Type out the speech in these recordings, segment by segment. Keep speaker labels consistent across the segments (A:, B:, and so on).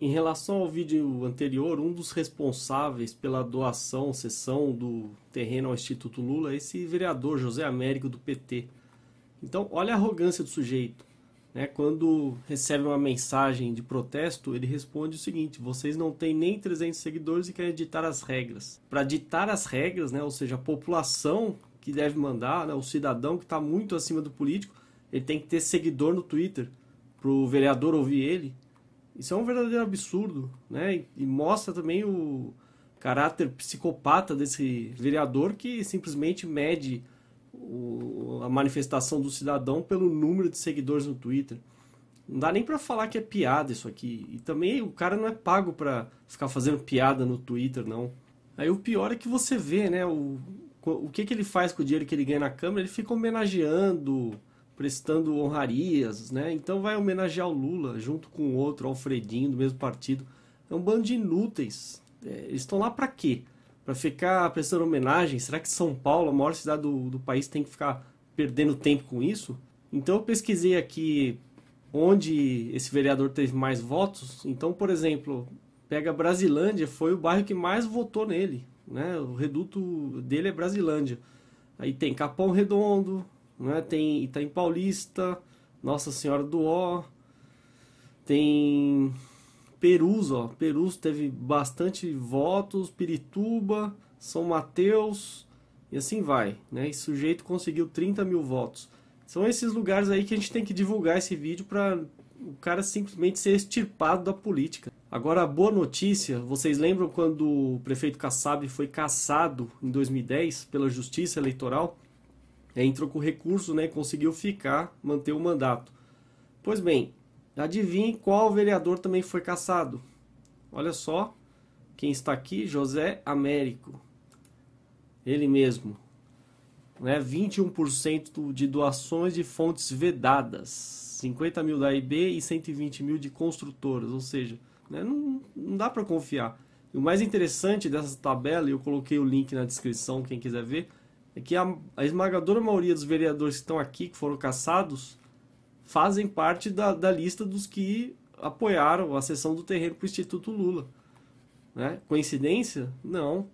A: Em relação ao vídeo anterior, um dos responsáveis pela doação, cessão do terreno ao Instituto Lula é esse vereador José Américo do PT. Então, olha a arrogância do sujeito. Né? Quando recebe uma mensagem de protesto, ele responde o seguinte: vocês não têm nem 300 seguidores e querem ditar as regras. Para ditar as regras, né? ou seja, a população que deve mandar, né? o cidadão que está muito acima do político, ele tem que ter seguidor no Twitter para o vereador ouvir ele. Isso é um verdadeiro absurdo, né? E, mostra também o caráter psicopata desse vereador que simplesmente mede o, a manifestação do cidadão pelo número de seguidores no Twitter. Não dá nem para falar que é piada isso aqui. E também o cara não é pago para ficar fazendo piada no Twitter, não. Aí o pior é que você vê, né? O, o que, que ele faz com o dinheiro que ele ganha na Câmara? Ele fica homenageando prestando honrarias, né? Então vai homenagear o Lula junto com outro Alfredinho do mesmo partido. É um bando de inúteis. É, eles estão lá para quê? Para ficar prestando homenagem? Será que São Paulo, a maior cidade do, do país, tem que ficar perdendo tempo com isso? Então eu pesquisei aqui onde esse vereador teve mais votos. Então, por exemplo, pega Brasilândia, foi o bairro que mais votou nele. Né? O reduto dele é Brasilândia. Aí tem Capão Redondo, né? Tem Itaim Paulista, Nossa Senhora do Ó, tem Perus, ó. Perus teve bastante votos, Pirituba, São Mateus e assim vai, né? Esse sujeito conseguiu 30 mil votos. São esses lugares aí que a gente tem que divulgar esse vídeo para o cara simplesmente ser extirpado da política. Agora, a boa notícia, vocês lembram quando o prefeito Kassab foi caçado em 2010 pela Justiça Eleitoral? É, entrou com recurso, né, conseguiu ficar, manter o mandato. Pois bem, adivinhe qual vereador também foi caçado? Olha só quem está aqui, José Américo. Ele mesmo. Né, 21% de doações de fontes vedadas. 50 mil da IB e 120 mil de construtoras. Ou seja, né, não, não dá para confiar. o mais interessante dessa tabela, eu coloquei o link na descrição, quem quiser ver, é que a, a esmagadora maioria dos vereadores que estão aqui, que foram caçados, fazem parte da, da lista dos que apoiaram a cessão do terreno para o Instituto Lula. Né? Coincidência? Não.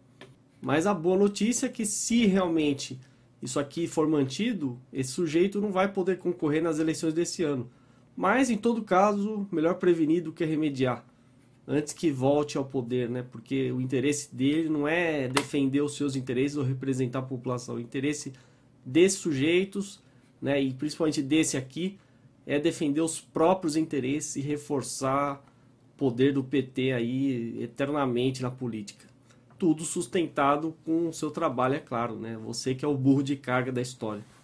A: Mas a boa notícia é que se realmente isso aqui for mantido, esse sujeito não vai poder concorrer nas eleições desse ano. Mas, em todo caso, melhor prevenir do que remediar antes que volte ao poder, né? Porque o interesse dele não é defender os seus interesses ou representar a população. O interesse desses sujeitos, né, e principalmente desse aqui, é defender os próprios interesses e reforçar o poder do PT aí eternamente na política. Tudo sustentado com o seu trabalho, é claro, né? Você que é o burro de carga da história.